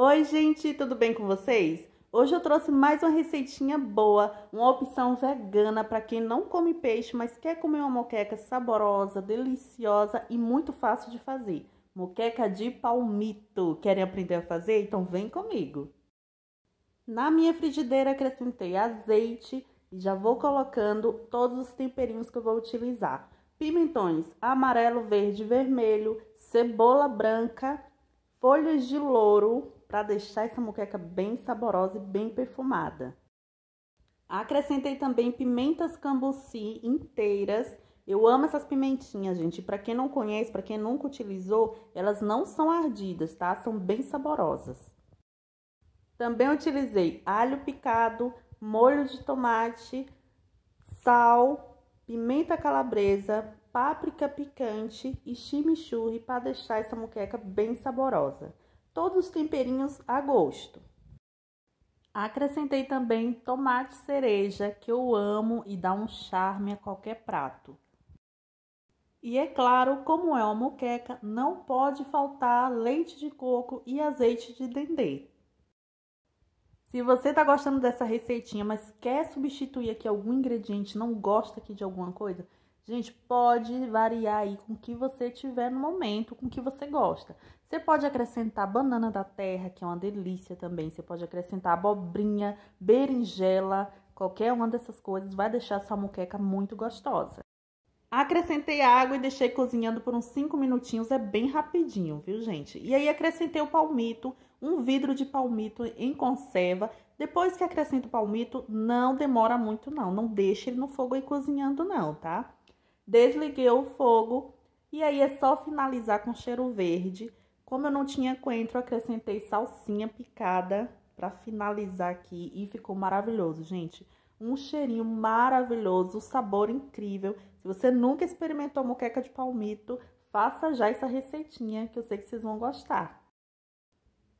Oi, gente, tudo bem com vocês? Hoje eu trouxe mais uma receitinha boa, uma opção vegana para quem não come peixe, mas quer comer uma moqueca saborosa, deliciosa e muito fácil de fazer. Moqueca de palmito. Querem aprender a fazer? Então vem comigo. Na minha frigideira acrescentei azeite e já vou colocando todos os temperinhos que eu vou utilizar. Pimentões amarelo, verde e vermelho, cebola branca, folhas de louro, para deixar essa moqueca bem saborosa e bem perfumada. Acrescentei também pimentas cambuci inteiras. Eu amo essas pimentinhas, gente. Para quem não conhece, para quem nunca utilizou, elas não são ardidas, tá? São bem saborosas. Também utilizei alho picado, molho de tomate, sal, pimenta calabresa, páprica picante e chimichurri para deixar essa moqueca bem saborosa todos os temperinhos a gosto. Acrescentei também tomate cereja, que eu amo e dá um charme a qualquer prato. E é claro, como é uma moqueca, não pode faltar leite de coco e azeite de dendê. Se você está gostando dessa receitinha, mas quer substituir aqui algum ingrediente, não gosta aqui de alguma coisa, Gente, pode variar aí com o que você tiver no momento, com o que você gosta. Você pode acrescentar banana da terra, que é uma delícia também. Você pode acrescentar abobrinha, berinjela, qualquer uma dessas coisas vai deixar a sua muqueca muito gostosa. Acrescentei água e deixei cozinhando por uns 5 minutinhos, é bem rapidinho, viu, gente? E aí acrescentei o palmito, um vidro de palmito em conserva. Depois que acrescento o palmito, não demora muito não, não deixa ele no fogo aí cozinhando não, tá? desliguei o fogo e aí é só finalizar com cheiro verde. Como eu não tinha coentro, acrescentei salsinha picada para finalizar aqui e ficou maravilhoso, gente. Um cheirinho maravilhoso, o sabor incrível. Se você nunca experimentou moqueca de palmito, faça já essa receitinha que eu sei que vocês vão gostar.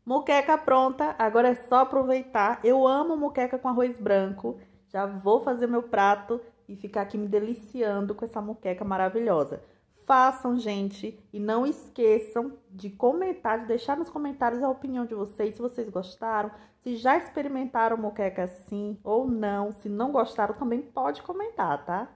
Moqueca pronta, agora é só aproveitar. Eu amo moqueca com arroz branco. Já vou fazer meu prato e ficar aqui me deliciando com essa moqueca maravilhosa. Façam, gente, e não esqueçam de comentar, de deixar nos comentários a opinião de vocês, se vocês gostaram, se já experimentaram moqueca assim ou não. Se não gostaram, também pode comentar, tá?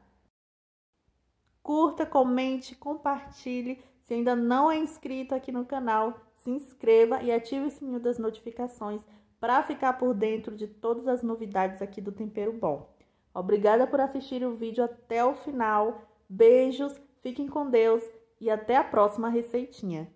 Curta, comente, compartilhe. Se ainda não é inscrito aqui no canal, se inscreva e ative o sininho das notificações para ficar por dentro de todas as novidades aqui do Tempero Bom. Obrigada por assistir o vídeo até o final. Beijos, fiquem com Deus e até a próxima receitinha.